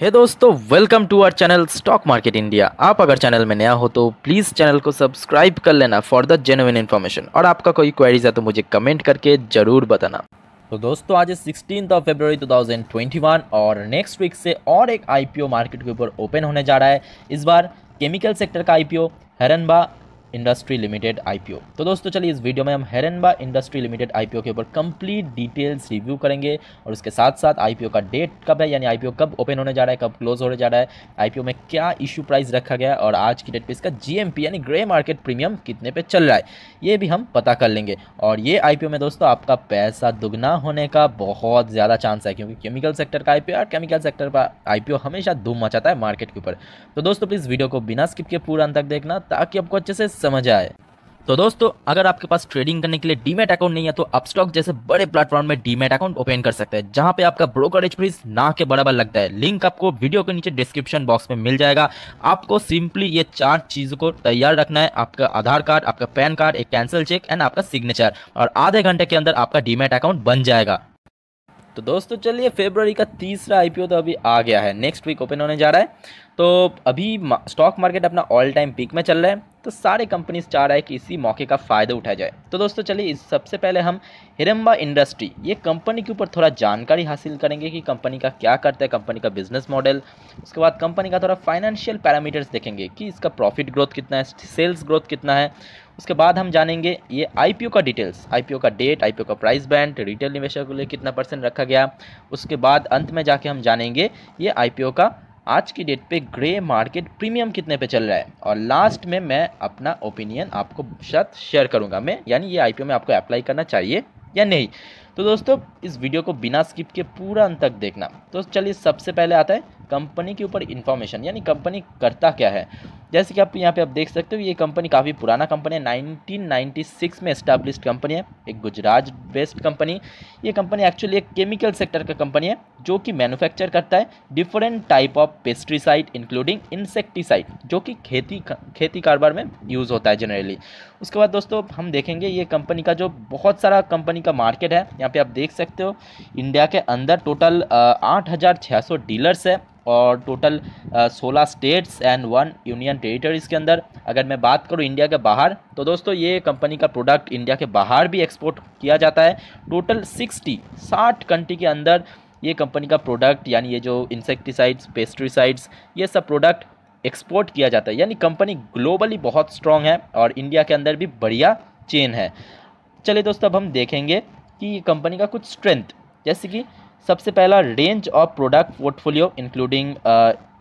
हे hey दोस्तों welcome to our channel stock market India आप अगर चैनल में नया हो तो प्लीज़ चैनल को सब्सक्राइब कर लेना फॉर द जेनुइन इन्फॉर्मेशन और आपका कोई क्वेरीज है तो मुझे कमेंट करके ज़रूर बताना तो दोस्तों आज सिक्सटीन ऑफ फेब्रवरी 2021 और नेक्स्ट वीक से और एक आईपीओ मार्केट के ऊपर ओपन होने जा रहा है इस बार केमिकल सेक्टर का IPO Heranba industry limited IPO तो दोस्तों चलिए इस वीडियो में हम हेरनबा इंडस्ट्री लिमिटेड आईपीओ के ऊपर कंप्लीट डिटेल्स रिव्यू करेंगे और उसके साथ साथ आईपीओ का डेट कब है यानी आईपीओ कब ओपन होने जा रहा है कब क्लोज होने जा रहा है आईपीओ में क्या इशू प्राइस रखा गया और आज की डेट पर इसका जी यानी ग्रे मार्केट प्रीमियम कितने पर चल रहा है ये भी हम पता कर लेंगे और ये आई में दोस्तों आपका पैसा दुगना होने का बहुत ज़्यादा चांस है क्योंकि केमिकल सेक्टर का आई और केमिकल सेक्टर का आई हमेशा धूम मचाता है मार्केट के ऊपर तो दोस्तों प्लीज़ वीडियो को बिना स्किप के पूरा अंत तक देखना ताकि आपको अच्छे से समझ आए तो दोस्तों अगर आपके पास ट्रेडिंग करने के लिए डीमेट अकाउंट नहीं है तो आप स्टॉक जैसे बड़े प्लेटफॉर्म में डीमेट अकाउंट ओपन कर सकते हैं जहां पे आपका ब्रोकरेज फीस ना के बराबर लगता है लिंक आपको वीडियो के नीचे डिस्क्रिप्शन बॉक्स में मिल जाएगा आपको सिंपली ये चार चीज़ों को तैयार रखना है आपका आधार कार्ड आपका पैन कार्ड एक कैंसिल चेक एंड आपका सिग्नेचर और आधे घंटे के अंदर आपका डीमेट अकाउंट बन जाएगा तो दोस्तों चलिए फेब्रवरी का तीसरा आईपीओ तो अभी आ गया है नेक्स्ट वीक ओपन होने जा रहा है तो अभी स्टॉक मार्केट अपना ऑल टाइम पीक में चल रहा है तो सारे कंपनीज चाह रहा है कि इसी मौके का फ़ायदा उठाया जाए तो दोस्तों चलिए इस सबसे पहले हम हिरम्बा इंडस्ट्री ये कंपनी के ऊपर थोड़ा जानकारी हासिल करेंगे कि कंपनी का क्या करता है कंपनी का बिजनेस मॉडल उसके बाद कंपनी का थोड़ा फाइनेंशियल पैरामीटर्स देखेंगे कि इसका प्रॉफिट ग्रोथ कितना है सेल्स ग्रोथ कितना है उसके बाद हम जानेंगे ये आई का डिटेल्स आई का डेट आई का प्राइस बैंड रिटेल निवेशक के लिए कितना परसेंट रखा गया उसके बाद अंत में जाके हम जानेंगे ये आई का आज की डेट पे ग्रे मार्केट प्रीमियम कितने पे चल रहा है और लास्ट में मैं अपना ओपिनियन आपको साथ शेयर करूंगा मैं यानी ये आई में आपको अप्लाई करना चाहिए या नहीं तो दोस्तों इस वीडियो को बिना स्किप के पूरा अंत तक देखना तो चलिए सबसे पहले आता है कंपनी के ऊपर इन्फॉर्मेशन यानी कंपनी करता क्या है जैसे कि आप यहाँ पे आप देख सकते हो ये कंपनी काफ़ी पुराना कंपनी है 1996 में इस्टेब्लिश कंपनी है एक गुजरात बेस्ड कंपनी ये कंपनी एक्चुअली एक केमिकल सेक्टर का कंपनी है जो कि मैन्युफैक्चर करता है different type of pesticide including insecticide जो कि खेती खेती कारोबार में यूज़ होता है जनरली उसके बाद दोस्तों हम देखेंगे ये कंपनी का जो बहुत सारा कंपनी का मार्केट है यहाँ पे आप देख सकते हो इंडिया के अंदर टोटल आठ हजार छः सौ डीलर्स है और टोटल सोलह states and one union territories के अंदर अगर मैं बात करूँ इंडिया के बाहर तो दोस्तों ये कंपनी का प्रोडक्ट इंडिया के बाहर भी एक्सपोर्ट किया जाता है टोटल सिक्सटी साठ कंट्री के अंदर ये कंपनी का प्रोडक्ट यानी ये जो इंसेक्टिसाइड्स पेस्ट्रीसाइड्स ये सब प्रोडक्ट एक्सपोर्ट किया जाता है यानी कंपनी ग्लोबली बहुत स्ट्रांग है और इंडिया के अंदर भी बढ़िया चेन है चलिए दोस्तों अब हम देखेंगे कि कंपनी का कुछ स्ट्रेंथ जैसे कि सबसे पहला range of product portfolio including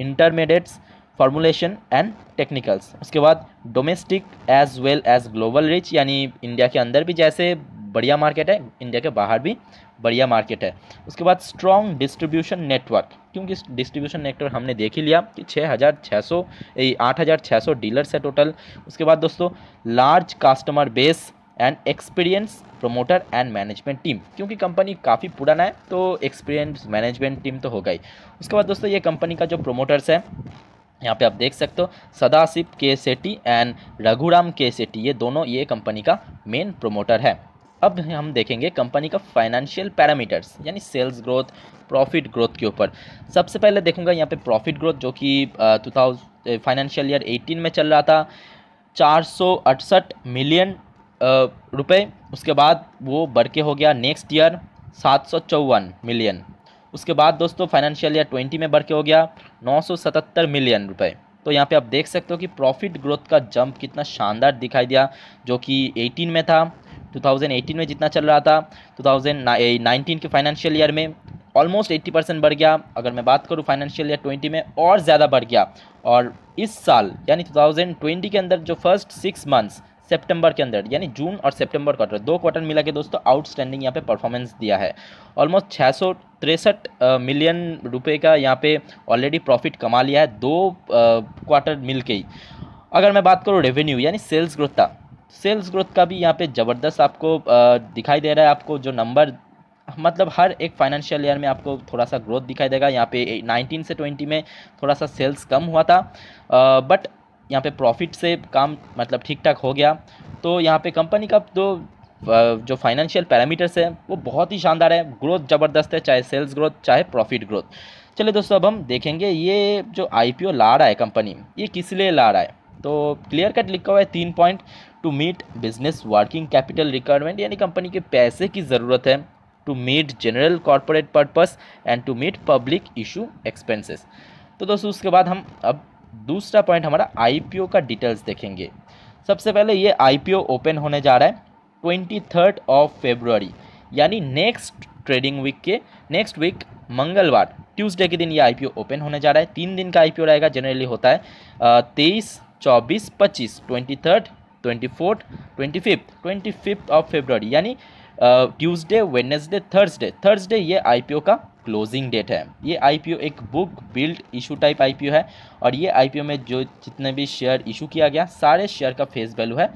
intermediates formulation and technicals उसके बाद domestic as well as global reach यानी इंडिया के अंदर भी जैसे बढ़िया मार्केट है इंडिया के बाहर भी बढ़िया मार्केट है उसके बाद स्ट्रॉन्ग डिस्ट्रीब्यूशन नेटवर्क क्योंकि डिस्ट्रीब्यूशन नेटवर्क हमने देख ही लिया कि छः हज़ार छः सौ आठ हज़ार छः सौ डीलर्स है टोटल उसके बाद दोस्तों large customer base and experience promoter and management team क्योंकि कंपनी काफ़ी पुराना है तो एक्सपीरियंस मैनेजमेंट टीम तो होगा ही उसके बाद दोस्तों ये कंपनी का जो प्रोमोटर्स है यहाँ पे आप देख सकते हो सदाशिव के सेट्टी एंड रघुराम के सेट्टी ये दोनों ये कंपनी का मेन प्रोमोटर है अब हम देखेंगे कंपनी का फाइनेंशियल पैरामीटर्स यानी सेल्स ग्रोथ प्रॉफिट ग्रोथ के ऊपर सबसे पहले देखूंगा यहाँ पे प्रॉफिट ग्रोथ जो कि टू फाइनेंशियल ईयर 18 में चल रहा था चार मिलियन रुपए उसके बाद वो बढ़ के हो गया नेक्स्ट ईयर सात सौ चौवन मिलियन उसके बाद दोस्तों फाइनेंशियल ईयर ट्वेंटी में बढ़ के हो गया नौ सौ सतहत्तर मिलियन रुपए तो यहाँ पे आप देख सकते हो कि प्रॉफिट ग्रोथ का जंप कितना शानदार दिखाई दिया जो कि एटीन में था एटीन में जितना चल रहा था नाइनटीन के फाइनेंशियल ईयर में ऑलमोस्ट एट्टी परसेंट बढ़ गया अगर मैं बात करूँ फाइनेंशियल ईयर ट्वेंटी में और ज़्यादा बढ़ गया और इस साल यानी 2020 के अंदर जो फर्स्ट सिक्स मंथ्स सितंबर के अंदर यानी जून और सितंबर क्वार्टर दो क्वार्टर मिला के दोस्तों आउटस्टैंडिंग यहाँ पे परफॉर्मेंस दिया है ऑलमोस्ट छः सौ तिरसठ मिलियन रुपए का यहाँ पे ऑलरेडी प्रॉफिट कमा लिया है दो क्वार्टर मिल के ही अगर मैं बात करूँ रेवेन्यू यानी सेल्स ग्रोथ का सेल्स ग्रोथ का भी यहाँ पे ज़बरदस्त आपको दिखाई दे रहा है आपको जो नंबर मतलब हर एक फाइनेंशियल ईयर में आपको थोड़ा सा ग्रोथ दिखाई देगा यहाँ पे 19 से 20 में थोड़ा सा सेल्स कम हुआ था बट यहाँ पे प्रॉफिट से काम मतलब ठीक ठाक हो गया तो यहाँ पे कंपनी का तो जो फाइनेंशियल पैरामीटर्स है वो बहुत ही शानदार है ग्रोथ ज़बरदस्त है चाहे सेल्स ग्रोथ चाहे प्रॉफिट ग्रोथ चलिए दोस्तों अब हम देखेंगे ये जो आई ला रहा है कंपनी ये किस लिए ला रहा है तो क्लियर कट लिखा हुआ है तीन point to meet business working capital requirement यानी कंपनी के पैसे की ज़रूरत है to meet general corporate purpose and to meet public issue expenses तो दोस्तों उसके बाद हम अब दूसरा पॉइंट हमारा आईपीओ का डिटेल्स देखेंगे सबसे पहले ये आईपीओ ओपन होने जा रहा है ट्वेंटी थर्ड ऑफ फेब्रुवरी यानी नेक्स्ट ट्रेडिंग वीक के नेक्स्ट वीक मंगलवार ट्यूसडे के दिन ये आईपीओ ओपन होने जा रहा है तीन दिन का आईपीओ रहेगा जनरली होता है तेईस चौबीस पच्चीस twenty third twenty fourth twenty fifth twenty fifth of February यानी ट्यूसडे वेडनेसडे थर्सडे थर्सडे ये आईपीओ का क्लोजिंग डेट है ये आईपीओ एक book build issue type IPO है और ये आईपीओ में जो जितने भी शेयर इशू किया गया सारे शेयर का फेस वैल्यू है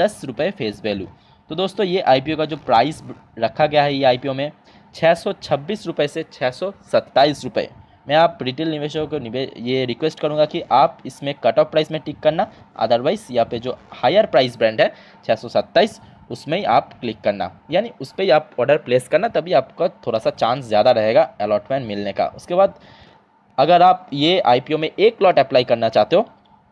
दस रुपये फेस वैल्यू तो दोस्तों ये आईपीओ का जो प्राइस रखा गया है ये आईपीओ में छः सौ छब्बीस रुपये से छः सौ सत्ताईस रुपये मैं आप रिटेल निवेशकों को निवेश ये रिक्वेस्ट करूँगा कि आप इसमें कट ऑफ प्राइस में टिक करना अदरवाइज़ यहाँ पर जो हायर प्राइस ब्रांड है छः सौ सत्ताईस उसमें ही आप क्लिक करना यानी उस पर ही आप ऑर्डर प्लेस करना तभी आपका थोड़ा सा चांस ज़्यादा रहेगा अलॉटमेंट मिलने का उसके बाद अगर आप ये आई में एक लॉट अप्लाई करना चाहते हो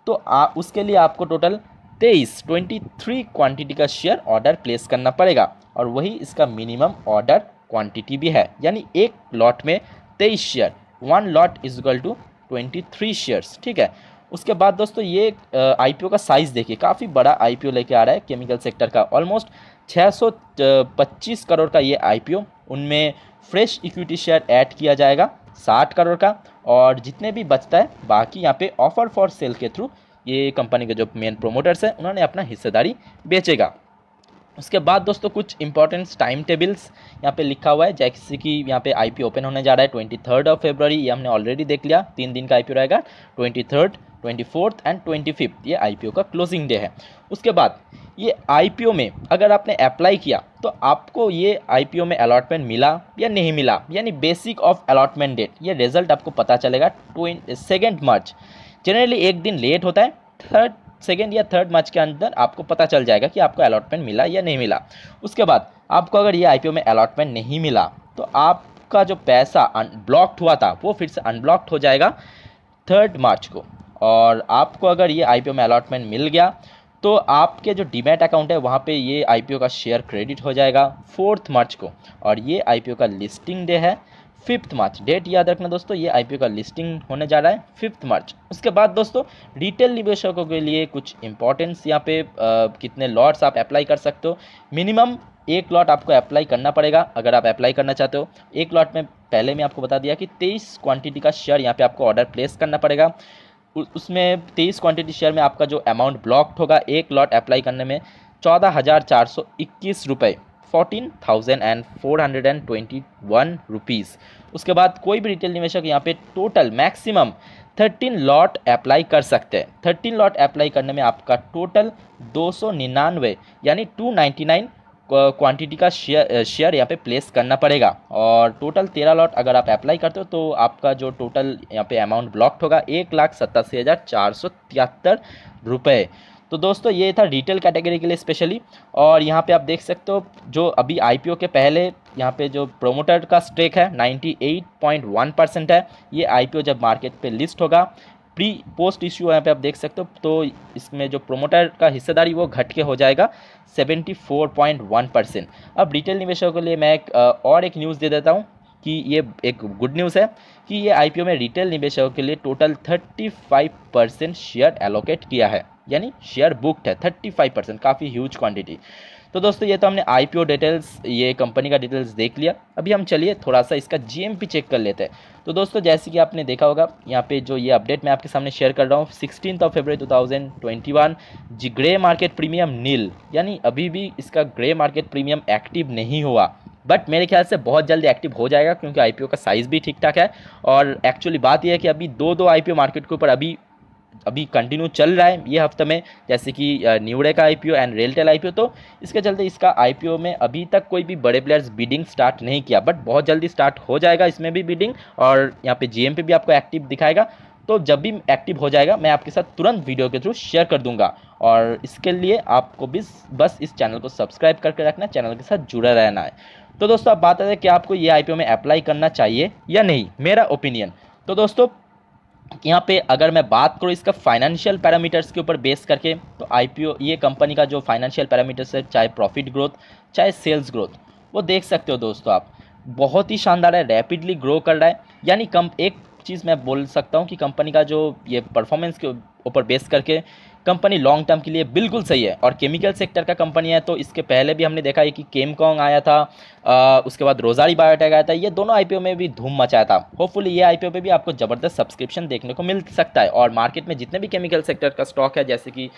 तो आ, उसके लिए आपको टोटल तेईस ट्वेंटी थ्री क्वान्टिटी का शेयर ऑर्डर प्लेस करना पड़ेगा और वही इसका मिनिमम ऑर्डर क्वांटिटी भी है यानी एक लॉट में तेईस share one lot is equal to twenty three shares ठीक है उसके बाद दोस्तों ये आई का साइज़ देखिए काफ़ी बड़ा आई लेके आ रहा है केमिकल सेक्टर का ऑलमोस्ट 625 करोड़ का ये आई उनमें फ्रेश इक्विटी शेयर ऐड किया जाएगा 60 करोड़ का और जितने भी बचता है बाकी यहाँ पे ऑफ़र फॉर सेल के थ्रू ये कंपनी के जो मेन प्रोमोटर्स हैं उन्होंने अपना हिस्सेदारी बेचेगा उसके बाद दोस्तों कुछ इंपॉर्टेंट टाइम टेबल्स यहाँ पे लिखा हुआ है जैसे कि यहाँ पे आईपी ओपन होने जा रहा है ट्वेंटी थर्ड ऑफ फेब्रवरी ये हमने ऑलरेडी देख लिया तीन दिन का आईपी रहेगा twenty third twenty fourth and twenty fifth ये आईपीओ का क्लोजिंग डे है उसके बाद ये आईपीओ में अगर आपने अप्लाई किया तो आपको ये आईपीओ में अलॉटमेंट मिला या नहीं मिला यानी बेसिक ऑफ अलॉटमेंट डेट ये रिजल्ट आपको पता चलेगा ट्वेंट सेकेंड मार्च जनरली एक दिन लेट होता है थर्ड सेकेंड या थर्ड मार्च के अंदर आपको पता चल जाएगा कि आपको अलॉटमेंट मिला या नहीं मिला उसके बाद आपको अगर ये आईपीओ में अलॉटमेंट नहीं मिला तो आपका जो पैसा ब्लॉक्ड हुआ था वो फिर से अनब्लॉक्ड हो जाएगा थर्ड मार्च को और आपको अगर ये आईपीओ में अलॉटमेंट मिल गया तो आपके जो डिमेट अकाउंट है वहाँ पे ये आईपीओ का शेयर क्रेडिट हो जाएगा फोर्थ मार्च को और ये आईपीओ का लिस्टिंग डे है फिफ्थ मार्च डेट याद रखना दोस्तों ये आईपीओ का लिस्टिंग होने जा रहा है फिफ्थ मार्च उसके बाद दोस्तों रिटेल निवेशकों के लिए कुछ इंपॉर्टेंस यहाँ पे आ, कितने लॉट्स आप अप्लाई कर सकते हो मिनिमम एक लॉट आपको अप्लाई करना पड़ेगा अगर आप अप्लाई करना चाहते हो एक लॉट में पहले मैं आपको बता दिया कि तेईस क्वान्टिटी का शेयर यहाँ पर आपको ऑर्डर प्लेस करना पड़ेगा उसमें तेईस क्वान्टिटी शेयर में आपका जो अमाउंट ब्लॉक्ड होगा एक लॉट अप्लाई करने में चौदह हज़ार चार सौ इक्कीस रुपये fourteen thousand and four hundred and twenty one rupees उसके बाद कोई भी रिटेल निवेशक यहाँ पे total maximum thirteen lot apply कर सकते हैं थर्टीन लॉट अप्लाई करने में आपका टोटल दो सौ निन्यानवे यानी टू नाइन्टी नाइन क्वान्टिटी का शेयर शेयर यहाँ पे प्लेस करना पड़ेगा और टोटल तेरह लॉट अगर आप अप्लाई करते हो तो आपका जो टोटल यहाँ पे अमाउंट ब्लॉक्ड होगा एक लाख सत्तासी हज़ार चार सौ तिहत्तर रुपये तो दोस्तों ये था रिटेल कैटेगरी के लिए स्पेशली और यहाँ पे आप देख सकते हो जो अभी आईपीओ के पहले यहाँ पे जो प्रोमोटर का स्टेक है 98.1 परसेंट है ये आईपीओ जब मार्केट पे लिस्ट होगा प्री पोस्ट इश्यू यहाँ पे आप देख सकते हो तो इसमें जो प्रोमोटर का हिस्सेदारी वो घट के हो जाएगा 74.1 परसेंट अब रिटेल निवेशकों के लिए मैं एक और एक न्यूज़ दे देता हूँ कि ये एक गुड न्यूज़ है कि ये आई में रिटेल निवेशकों के लिए total thirty percent share allocate किया है यानी शेयर बुकड है थर्टी फाइव परसेंट काफ़ी ह्यूज क्वांटिटी तो दोस्तों ये तो हमने आई पी ओ डिटेल्स ये कंपनी का डिटेल्स देख लिया अभी हम चलिए थोड़ा सा इसका जी एम पी चेक कर लेते हैं तो दोस्तों जैसे कि आपने देखा होगा यहाँ पे जो ये अपडेट मैं आपके सामने शेयर कर रहा हूँ sixteen of Feb two thousand twenty one G grey market premium nil यानी अभी भी इसका ग्रे मार्केट प्रीमियम एक्टिव नहीं हुआ बट मेरे ख्याल से बहुत जल्दी एक्टिव हो जाएगा क्योंकि आईपीओ का साइज़ भी ठीक ठाक है और एक्चुअली बात यह है कि अभी दो दो आईपीओ मार्केट के ऊपर अभी अभी कंटिन्यू चल रहा है ये हफ्ते में जैसे कि न्यूडे का आईपीओ एंड रेलटेल आईपीओ तो इसके चलते इसका आईपीओ में अभी तक कोई भी बड़े प्लेयर्स बीडिंग स्टार्ट नहीं किया बट बहुत जल्दी स्टार्ट हो जाएगा इसमें भी बीडिंग और यहाँ पे जीएम पे भी आपको एक्टिव दिखाएगा तो जब भी एक्टिव हो जाएगा मैं आपके साथ तुरंत वीडियो के थ्रू शेयर कर दूंगा और इसके लिए आपको भी बस इस चैनल को सब्सक्राइब करके रखना चैनल के साथ जुड़ा रहना है तो दोस्तों आप बात करें कि आपको ये आईपीओ में अप्लाई करना चाहिए या नहीं मेरा ओपिनियन तो दोस्तों यहाँ पे अगर मैं बात करूँ इसका फाइनेंशियल पैरामीटर्स के ऊपर बेस करके तो आईपीओ ये कंपनी का जो फाइनेंशियल पैरामीटर्स है चाहे प्रॉफिट ग्रोथ चाहे सेल्स ग्रोथ वो देख सकते हो दोस्तों आप बहुत ही शानदार है रैपिडली ग्रो कर रहा है यानी कम एक चीज़ मैं बोल सकता हूँ कि कंपनी का जो ये परफॉर्मेंस के ऊपर बेस करके कंपनी लॉन्ग टर्म के लिए बिल्कुल सही है और केमिकल सेक्टर का कंपनी है तो इसके पहले भी हमने देखा है कि केमकॉन्ग आया था आ, उसके बाद रोजारी बायोटेक आया था ये दोनों आईपीओ में भी धूम मचाया था होपफुली ये आईपीओ पे भी आपको ज़बरदस्त सब्सक्रिप्शन देखने को मिल सकता है और मार्केट में जितने भी केमिकल सेक्टर का स्टॉक है जैसे कि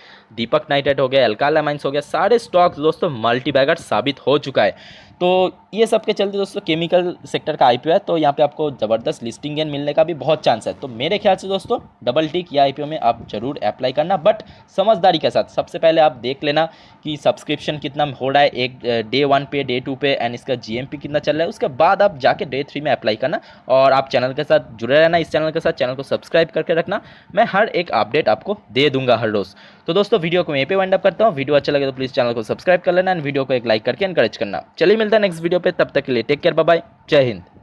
दीपक नाइटेड हो गया एल्कालामाइंस हो गया सारे स्टॉक्स दोस्तों मल्टीबैगर साबित हो चुका है तो ये सब के चलते दोस्तों केमिकल सेक्टर का आईपीओ है तो यहाँ पे आपको ज़बरदस्त लिस्टिंग गेन मिलने का भी बहुत चांस है तो मेरे ख्याल से दोस्तों डबल टिक या आईपीओ में आप जरूर अप्लाई करना बट समझदारी के साथ सबसे पहले आप देख लेना कि सब्सक्रिप्शन कितना हो रहा है एक डे वन पे डे टू पे एंड इसका जी कितना चल रहा है उसके बाद आप जाके डे थ्री में अप्लाई करना और आप चैनल के साथ जुड़े रहना इस चैनल के साथ चैनल को सब्सक्राइब करके रखना मैं हर एक अपडेट आपको दे दूंगा हर रोज़ तो दोस्तों वीडियो को मैं पे वाइंड अप करता हूँ वीडियो अच्छा लगे तो प्लीज़ चैनल को सब्सक्राइब कर लेना एंड वीडियो को एक लाइक करके इनकरेज करना चलिए मिलता है नेक्स्ट वीडियो पे तब तक के लिए टेक केयर बाय जय हिंद